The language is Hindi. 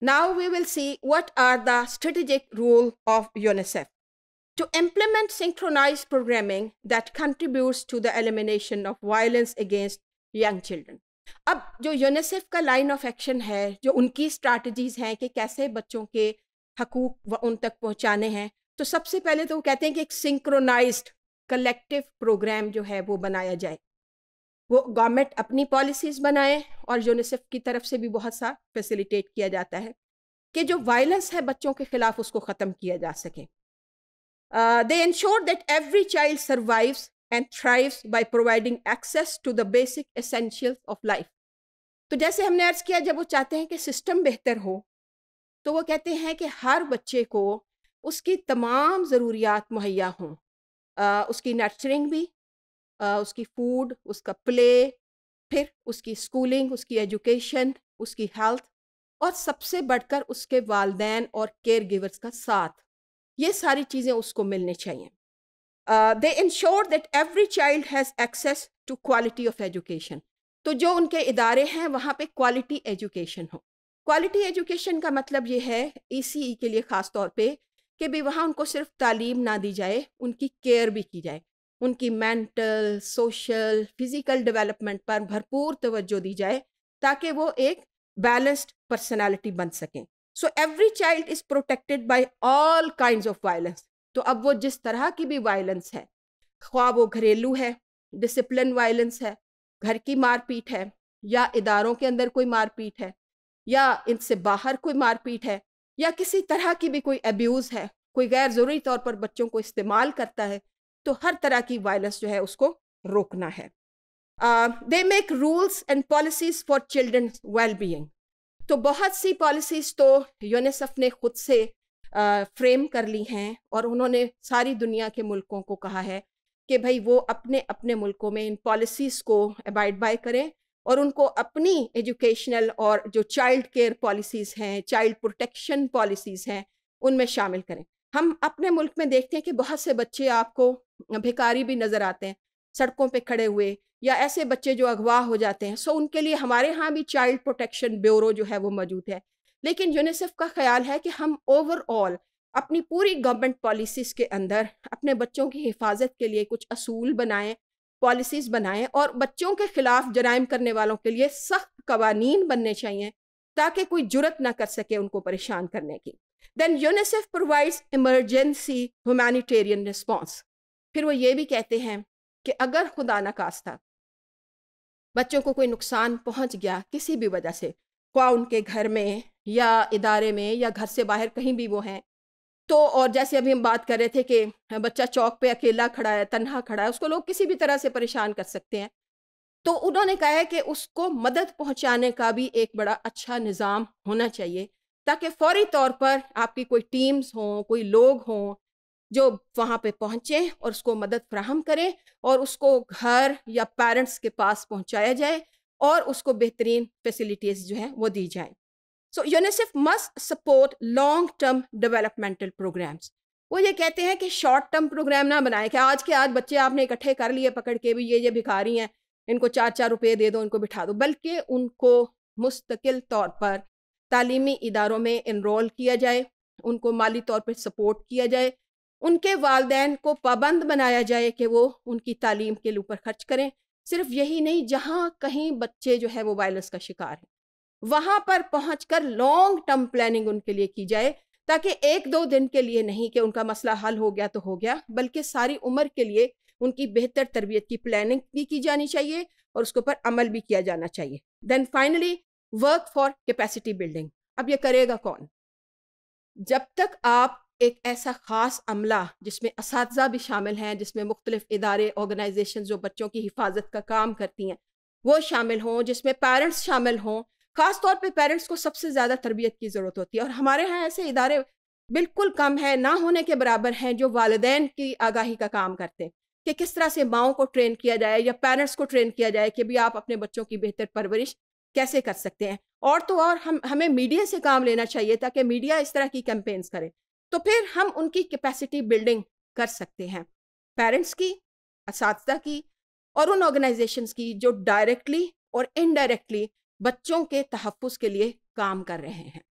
Now we will see what are the strategic role of UNICEF. To implement synchronized programming that contributes to the elimination of violence against young children. अब जो यूनिसेफ का लाइन ऑफ एक्शन है जो उनकी स्ट्रैटेजीज हैं कि कैसे बच्चों के हकूक व उन तक पहुंचाने हैं तो सबसे पहले तो वो कहते हैं कि एक सिंक्रोनाइज्ड कलेक्टिव प्रोग्राम जो है वो बनाया जाए वो गवर्नमेंट अपनी पॉलिसीज़ बनाए और यूनिसेफ की तरफ से भी बहुत सा फैसिलिटेट किया जाता है कि जो वायलेंस है बच्चों के ख़िलाफ़ उसको ख़त्म किया जा सके they ensure that every child survives and thrives by providing access to the basic essential of life तो जैसे हमने अर्ज़ किया जब वो चाहते हैं कि सिस्टम बेहतर हो तो वो कहते हैं कि हर बच्चे को उसकी तमाम ज़रूरियात मुहैया हों उसकी नर्चरिंग भी उसकी फूड उसका प्ले फिर उसकी स्कूलिंग उसकी एजुकेशन उसकी हेल्थ और सबसे बढ़कर उसके वालदेन और केयर गिवर्स का साथ ये सारी चीज़ें उसको मिलनी चाहिए they ensure that every child has access to quality of education तो जो उनके इदारे हैं वहाँ पे क्वालिटी एजुकेशन हो क्वालिटी एजुकेशन का मतलब ये है ई e e के लिए ख़ास तौर पे कि भी वहाँ उनको सिर्फ तालीम ना दी जाए उनकी केयर भी की जाए उनकी मेंटल सोशल फिजिकल डेवलपमेंट पर भरपूर तवज्जो दी जाए ताकि वो एक बैलेंस्ड पर्सनालिटी बन सकें so every child is protected by all kind of violence तो अब वो जिस तरह की भी वायलेंस है ख्वाब वो घरेलू है डिसिप्लिन वायलेंस है घर की मारपीट है या इदारों के अंदर कोई मारपीट है या इनसे बाहर कोई मारपीट है या किसी तरह की भी कोई अब्यूज़ है कोई गैर ज़रूरी तौर पर बच्चों को इस्तेमाल करता है तो हर तरह की वायलेंस जो है उसको रोकना है they make rules and policies for children well being तो बहुत सी पॉलिसीज तो यूनिसेफ ने खुद से फ्रेम uh, कर ली हैं और उन्होंने सारी दुनिया के मुल्कों को कहा है कि भाई वो अपने अपने मुल्कों में इन पॉलिसीज़ को अबाइड बाय करें और उनको अपनी एजुकेशनल और जो चाइल्ड केयर पॉलिसीज़ हैं चाइल्ड प्रोटेक्शन पॉलिसीज़ हैं उनमें शामिल करें हम अपने मुल्क में देखते हैं कि बहुत से बच्चे आपको भिकारी भी नज़र आते हैं सड़कों पे खड़े हुए या ऐसे बच्चे जो अगवा हो जाते हैं सो उनके लिए हमारे यहाँ भी चाइल्ड प्रोटेक्शन ब्यूरो जो है वो मौजूद है लेकिन यूनिसेफ का ख्याल है कि हम ओवरऑल अपनी पूरी गवर्नमेंट पॉलिसीज़ के अंदर अपने बच्चों की हिफाजत के लिए कुछ असूल बनाएं पॉलिसीज़ बनाएं और बच्चों के ख़िलाफ़ जराइम करने वालों के लिए सख्त कवानी बनने चाहिए ताकि कोई जुरत ना कर सके उनको परेशान करने की then UNICEF provides emergency humanitarian response फिर वो ये भी कहते हैं कि अगर खुदा न कास्ता बच्चों को कोई नुकसान पहुंच गया किसी भी वजह से ख्वा उनके घर में या इदारे में या घर से बाहर कहीं भी वो हैं तो और जैसे अभी हम बात कर रहे थे कि बच्चा चौक पे अकेला खड़ा है तन्हा खड़ा है उसको लोग किसी भी तरह से परेशान कर सकते हैं तो उन्होंने कहा है कि उसको मदद पहुंचाने का भी एक बड़ा अच्छा निज़ाम होना चाहिए ताकि फौरी तौर पर आपकी कोई टीम्स हों कोई लोग हों जो वहाँ पे पहुँचे और उसको मदद फ्राहम करें और उसको घर या पेरेंट्स के पास पहुँचाया जाए और उसको बेहतरीन फैसिलिटीज़ जो हैं वो दी जाए so UNICEF must support long term developmental programs वो ये कहते हैं कि शॉर्ट टर्म प्रोग्राम ना बनाए कि आज के आज बच्चे आपने इकट्ठे कर लिए पकड़ के भी ये ये भिखारी हैं इनको चार चार रुपये दे दो उनको बिठा दो बल्कि उनको मुस्तकिल तौर पर तालीमी इदारों में इनरोल किया जाए उनको माली तौर पर सपोर्ट किया जाए उनके वालदेन को पाबंद बनाया जाए कि वो उनकी तालीम के ऊपर खर्च करें सिर्फ यही नहीं जहाँ कहीं बच्चे जो है वो वायलेंस का शिकार हैं वहाँ पर पहुँच कर लॉन्ग टर्म प्लानिंग उनके लिए की जाए ताकि एक दो दिन के लिए नहीं कि उनका मसला हल हो गया तो हो गया बल्कि सारी उम्र के लिए उनकी बेहतर तरबियत की प्लानिंग भी की जानी चाहिए और उसके ऊपर अमल भी किया जाना चाहिए then finally work for capacity building अब ये करेगा कौन जब तक आप एक ऐसा ख़ास अमला जिसमें इस भी शामिल हैं जिसमें मुख्तलिफ इदारे ऑर्गेनाइजेशन जो बच्चों की हिफाजत का काम करती हैं वो शामिल हों जिसमें पेरेंट्स शामिल हों ख़ास तौर पे पेरेंट्स को सबसे ज़्यादा तरबियत की ज़रूरत होती है और हमारे यहाँ ऐसे इदारे बिल्कुल कम है ना होने के बराबर हैं जो वालदे की आगाही का काम करते हैं कि किस तरह से माओ को ट्रेन किया जाए या पेरेंट्स को ट्रेन किया जाए कि भी आप अपने बच्चों की बेहतर परवरिश कैसे कर सकते हैं और तो और हम हमें मीडिया से काम लेना चाहिए ताकि मीडिया इस तरह की कैंपेन्स करें तो फिर हम उनकी कैपेसिटी बिल्डिंग कर सकते हैं पेरेंट्स की इस की और उन ऑर्गेनाइजेशन की जो डायरेक्टली और इनडायरेक्टली बच्चों के तहफ़ के लिए काम कर रहे हैं